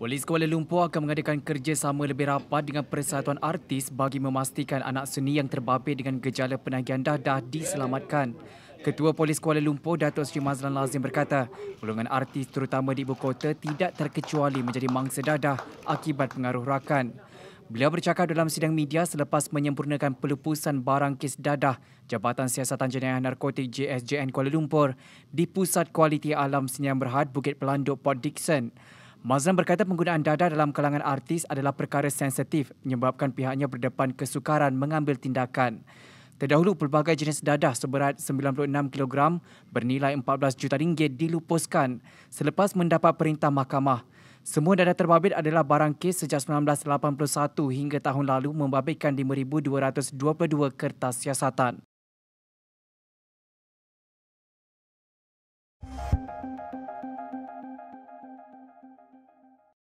Polis Kuala Lumpur akan mengadakan kerjasama lebih rapat dengan Persatuan Artis bagi memastikan anak seni yang terbabit dengan gejala penagihan dadah diselamatkan. Ketua Polis Kuala Lumpur, Datuk Sri Mazlan Lazim berkata, golongan artis terutama di ibu kota tidak terkecuali menjadi mangsa dadah akibat pengaruh rakan. Beliau bercakap dalam sidang media selepas menyempurnakan pelupusan barang kes dadah Jabatan Siasatan Jenayah Narkotik JSJN Kuala Lumpur di Pusat Kualiti Alam Senyam Berhad Bukit Pelanduk Port Dickson. Mazlan berkata penggunaan dada dalam kalangan artis adalah perkara sensitif menyebabkan pihaknya berdepan kesukaran mengambil tindakan. Terdahulu pelbagai jenis dadah seberat 96 kg bernilai 14 juta ringgit dilupuskan selepas mendapat perintah mahkamah. Semua dadah terbabit adalah barang kes sejak 1981 hingga tahun lalu membabitkan 5,222 kertas siasatan.